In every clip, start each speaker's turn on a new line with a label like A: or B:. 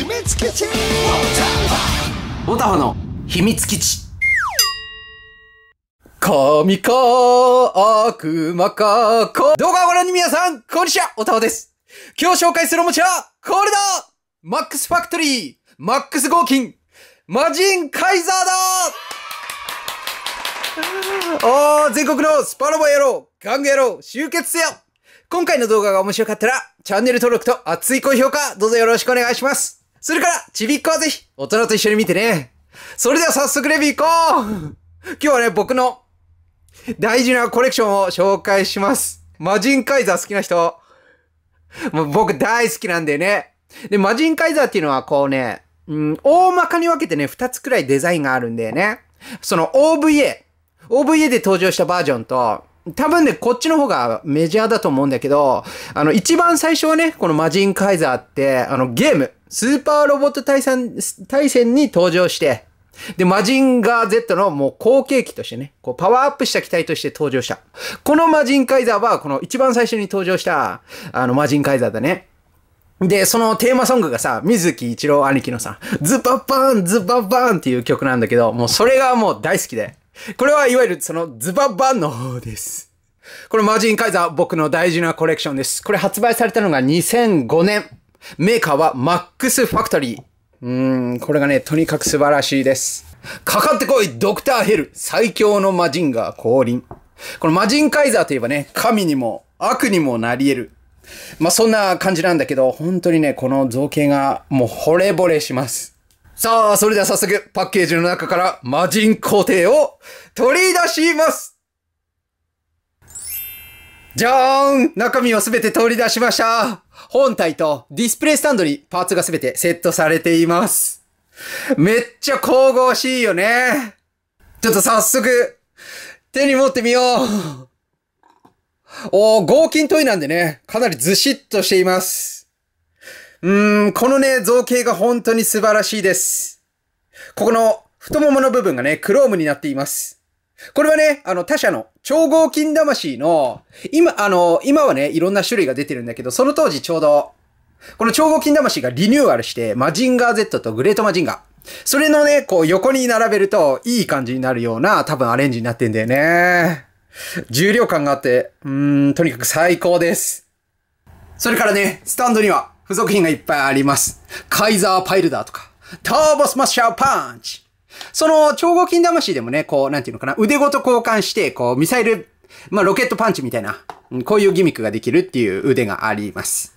A: 秘密基地オタファの秘密基地神か悪魔かこ動画をご覧の皆さん、こんにちはオタフです今日紹介するおもちゃは、これだマックスファクトリーマックス合金魔人カイザーだおー全国のスパロボ野郎ガング野郎集結せよ今回の動画が面白かったら、チャンネル登録と熱い高評価、どうぞよろしくお願いします。それから、ちびっこはぜひ、大人と一緒に見てね。それでは早速レビュー行こう今日はね、僕の大事なコレクションを紹介します。マジンカイザー好きな人。僕大好きなんだよね。で、マジンカイザーっていうのはこうね、うん、大まかに分けてね、2つくらいデザインがあるんだよね。その OVA。OVA で登場したバージョンと、多分ね、こっちの方がメジャーだと思うんだけど、あの、一番最初はね、このマジンカイザーって、あの、ゲーム。スーパーロボット対戦、対戦に登場して、で、マジンガー Z のもう後継機としてね、こうパワーアップした機体として登場した。このマジンカイザーは、この一番最初に登場した、あのマジンカイザーだね。で、そのテーマソングがさ、水木一郎兄貴のさ、ズバッバーン、ズバッバーンっていう曲なんだけど、もうそれがもう大好きで。これはいわゆるそのズバッバーンの方です。これマジンカイザー僕の大事なコレクションです。これ発売されたのが2005年。メーカーは MAX ファクトリー。うーん、これがね、とにかく素晴らしいです。かかってこい、ドクターヘル、最強の魔人が降臨。この魔人カイザーといえばね、神にも悪にもなり得る。まあ、そんな感じなんだけど、本当にね、この造形がもう惚れ惚れします。さあ、それでは早速、パッケージの中から魔人皇帝を取り出しますじゃーん中身をすべて取り出しました本体とディスプレイスタンドにパーツがすべてセットされています。めっちゃ神々しいよね。ちょっと早速、手に持ってみよう。おー、合金トイなんでね、かなりずしっとしています。うーん、このね、造形が本当に素晴らしいです。ここの太ももの部分がね、クロームになっています。これはね、あの、他社の超合金魂の、今、あの、今はね、いろんな種類が出てるんだけど、その当時ちょうど、この超合金魂がリニューアルして、マジンガー Z とグレートマジンガー。それのね、こう横に並べると、いい感じになるような、多分アレンジになってんだよね。重量感があって、うーん、とにかく最高です。それからね、スタンドには付属品がいっぱいあります。カイザーパイルダーとか、ターボスマッシャーパンチ、その、超合金魂でもね、こう、なんていうのかな、腕ごと交換して、こう、ミサイル、まあ、ロケットパンチみたいな、こういうギミックができるっていう腕があります。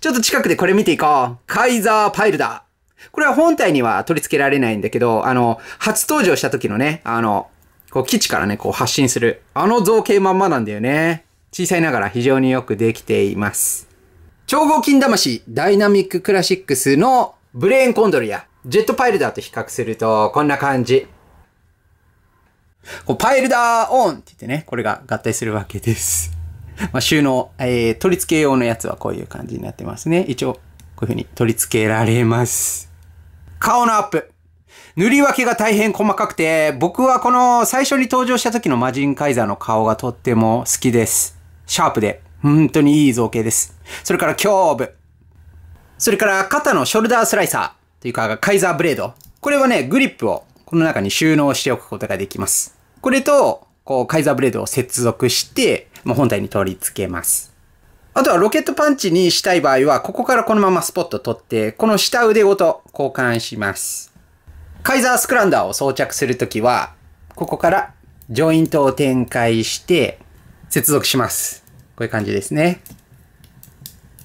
A: ちょっと近くでこれ見ていこう。カイザーパイルだ。これは本体には取り付けられないんだけど、あの、初登場した時のね、あの、こう基地からね、こう発信する。あの造形まんまなんだよね。小さいながら非常によくできています。超合金魂ダイナミッククラシックスのブレーンコンドルやジェットパイルダーと比較すると、こんな感じ。こうパイルダーオンって言ってね、これが合体するわけです。まあ、収納、えー、取り付け用のやつはこういう感じになってますね。一応、こういう風に取り付けられます。顔のアップ。塗り分けが大変細かくて、僕はこの最初に登場した時のマジンカイザーの顔がとっても好きです。シャープで、本当にいい造形です。それから胸部。それから肩のショルダースライサー。というか、カイザーブレード。これはね、グリップをこの中に収納しておくことができます。これと、こう、カイザーブレードを接続して、もう本体に取り付けます。あとはロケットパンチにしたい場合は、ここからこのままスポット取って、この下腕ごと交換します。カイザースクランダーを装着するときは、ここからジョイントを展開して、接続します。こういう感じですね。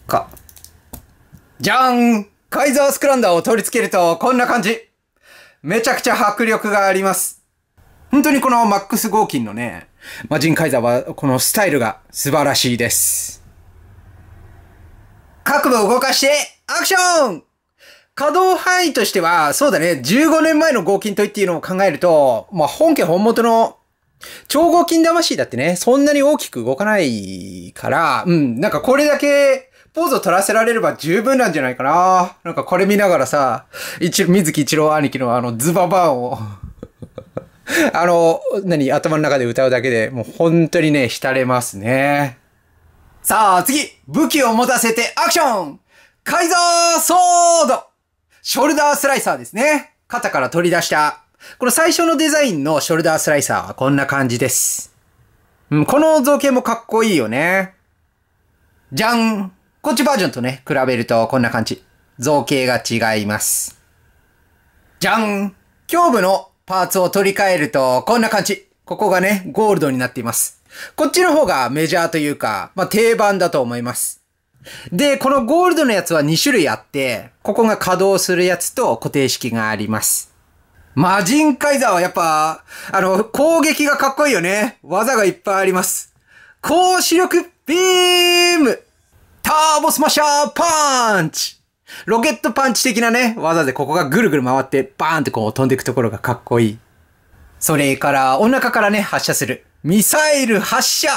A: か。じゃーんカイザースクランダーを取り付けるとこんな感じ。めちゃくちゃ迫力があります。本当にこのマックス・合金のね、魔人カイザーはこのスタイルが素晴らしいです。各部を動かしてアクション稼働範囲としては、そうだね、15年前の合金と言っていうのを考えると、まあ本家本元の超合金魂だってね、そんなに大きく動かないから、うん、なんかこれだけポーズを取らせられれば十分なんじゃないかな。なんかこれ見ながらさ、一、水木一郎兄貴のあのズババーンを あの、何、頭の中で歌うだけで、もう本当にね、浸れますね。さあ、次武器を持たせてアクション改造ソードショルダースライサーですね。肩から取り出した。この最初のデザインのショルダースライサーはこんな感じです。うん、この造形もかっこいいよね。じゃんこっちバージョンとね、比べるとこんな感じ。造形が違います。じゃん胸部のパーツを取り替えるとこんな感じ。ここがね、ゴールドになっています。こっちの方がメジャーというか、まあ、定番だと思います。で、このゴールドのやつは2種類あって、ここが稼働するやつと固定式があります。マジンカイザーはやっぱ、あの、攻撃がかっこいいよね。技がいっぱいあります。高視力ビームターボスマッシャーパンチロケットパンチ的なね、技でここがぐるぐる回って、バーンってこう飛んでいくところがかっこいい。それから、お腹からね、発射する。ミサイル発射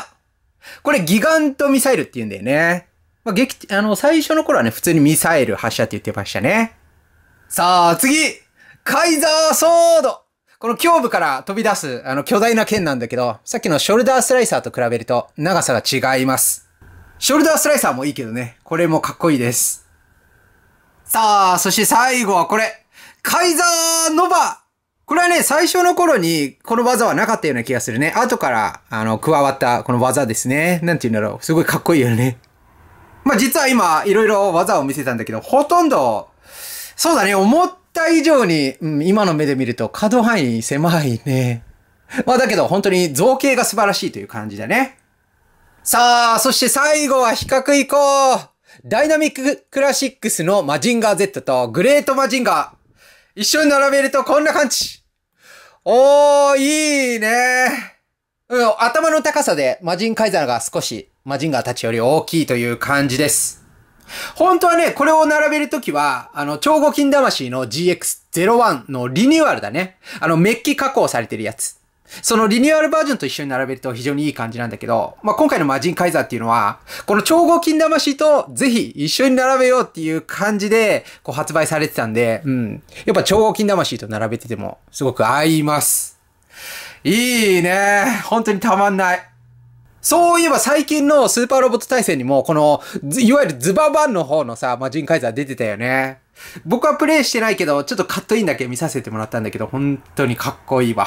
A: これ、ギガントミサイルって言うんだよね。まあ、激、あの、最初の頃はね、普通にミサイル発射って言ってましたね。さあ、次カイザーソードこの胸部から飛び出す、あの、巨大な剣なんだけど、さっきのショルダースライサーと比べると、長さが違います。ショルダースライサーもいいけどね。これもかっこいいです。さあ、そして最後はこれ。カイザーノバこれはね、最初の頃にこの技はなかったような気がするね。後から、あの、加わったこの技ですね。なんて言うんだろう。すごいかっこいいよね。まあ、実は今、いろいろ技を見せたんだけど、ほとんど、そうだね、思った以上に、うん、今の目で見ると可動範囲狭いね。まあ、だけど本当に造形が素晴らしいという感じだね。さあ、そして最後は比較いこうダイナミッククラシックスのマジンガー Z とグレートマジンガー。一緒に並べるとこんな感じ。おー、いいね。うん、頭の高さでマジンカイザーが少しマジンガーたちより大きいという感じです。本当はね、これを並べるときは、あの、超合金魂の GX01 のリニューアルだね。あの、メッキ加工されてるやつ。そのリニューアルバージョンと一緒に並べると非常にいい感じなんだけど、まあ、今回のマジンカイザーっていうのは、この超合金魂とぜひ一緒に並べようっていう感じで、こう発売されてたんで、うん。やっぱ超合金魂と並べてても、すごく合います。いいね。本当にたまんない。そういえば最近のスーパーロボット対戦にも、この、いわゆるズババンの方のさ、マジンカイザー出てたよね。僕はプレイしてないけど、ちょっとカットインだけ見させてもらったんだけど、本当にかっこいいわ。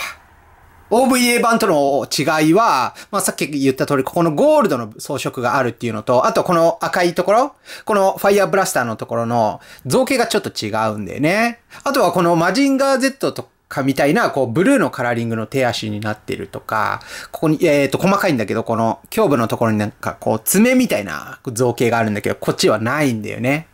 A: OVA 版との違いは、まあ、さっき言った通り、ここのゴールドの装飾があるっていうのと、あとこの赤いところ、このファイアーブラスターのところの造形がちょっと違うんだよね。あとはこのマジンガー Z とかみたいな、こう、ブルーのカラーリングの手足になってるとか、ここに、えっ、ー、と、細かいんだけど、この胸部のところになんかこう、爪みたいな造形があるんだけど、こっちはないんだよね。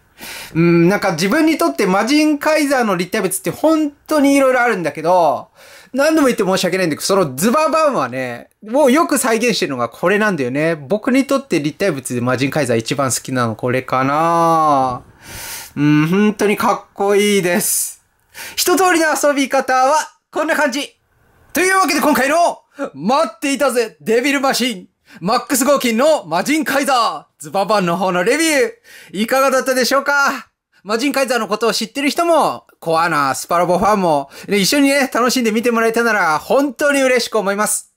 A: うん、なんか自分にとって魔人カイザーの立体物って本当に色々あるんだけど、何度も言って申し訳ないんだけど、そのズババンはね、もうよく再現してるのがこれなんだよね。僕にとって立体物で魔人カイザー一番好きなのこれかなうん、本当にかっこいいです。一通りの遊び方はこんな感じというわけで今回の待っていたぜデビルマシンマックス合金の魔人カイザーズババンの方のレビューいかがだったでしょうか魔人カイザーのことを知ってる人も、コアなスパロボファンも、ね、一緒にね、楽しんで見てもらえたなら、本当に嬉しく思います。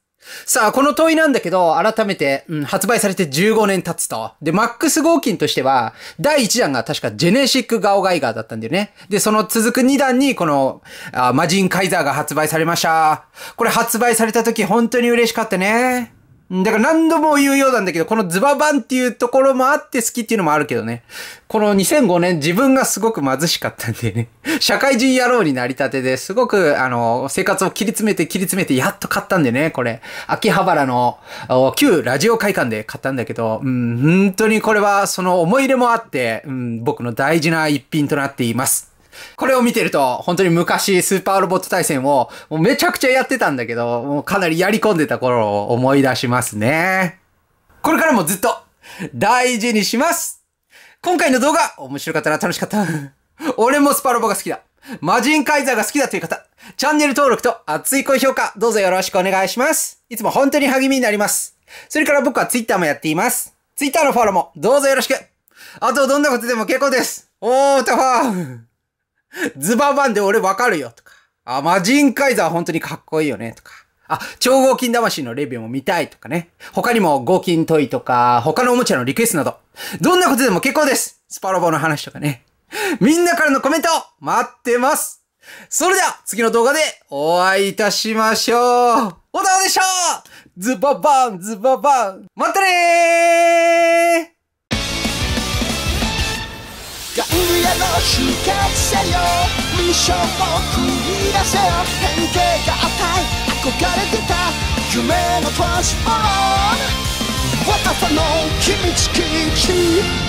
A: さあ、この問いなんだけど、改めて、うん、発売されて15年経つと。で、マックス合金としては、第1弾が確かジェネシックガオガイガーだったんだよね。で、その続く2弾に、この、あ魔人カイザーが発売されました。これ発売された時、本当に嬉しかったね。だから何度も言うようなんだけど、このズババンっていうところもあって好きっていうのもあるけどね。この2005年自分がすごく貧しかったんでね。社会人野郎になりたてですごく、あの、生活を切り詰めて切り詰めてやっと買ったんでね、これ。秋葉原の旧ラジオ会館で買ったんだけど、うん、本当にこれはその思い入れもあって、うん、僕の大事な一品となっています。これを見てると、本当に昔スーパーロボット対戦をもうめちゃくちゃやってたんだけど、もうかなりやり込んでた頃を思い出しますね。これからもずっと大事にします今回の動画、面白かったら楽しかった。俺もスパロボが好きだ。魔人カイザーが好きだという方、チャンネル登録と熱い高評価、どうぞよろしくお願いします。いつも本当に励みになります。それから僕は Twitter もやっています。Twitter のフォローもどうぞよろしく。あとどんなことでも結構です。おー、タファーズババンで俺わかるよとか、あ、マジンカイザー本当にかっこいいよねとか、あ、超合金魂のレビューも見たいとかね。他にも合金トイとか、他のおもちゃのリクエストなど、どんなことでも結構です。スパロボの話とかね。みんなからのコメント待ってますそれでは次の動画でお会いいたしましょうおたまでしたズババンズババンまたねー就せよミッションを繰り出せよ変形があったい憧れてた夢のトランスフォーム若さの秘密基地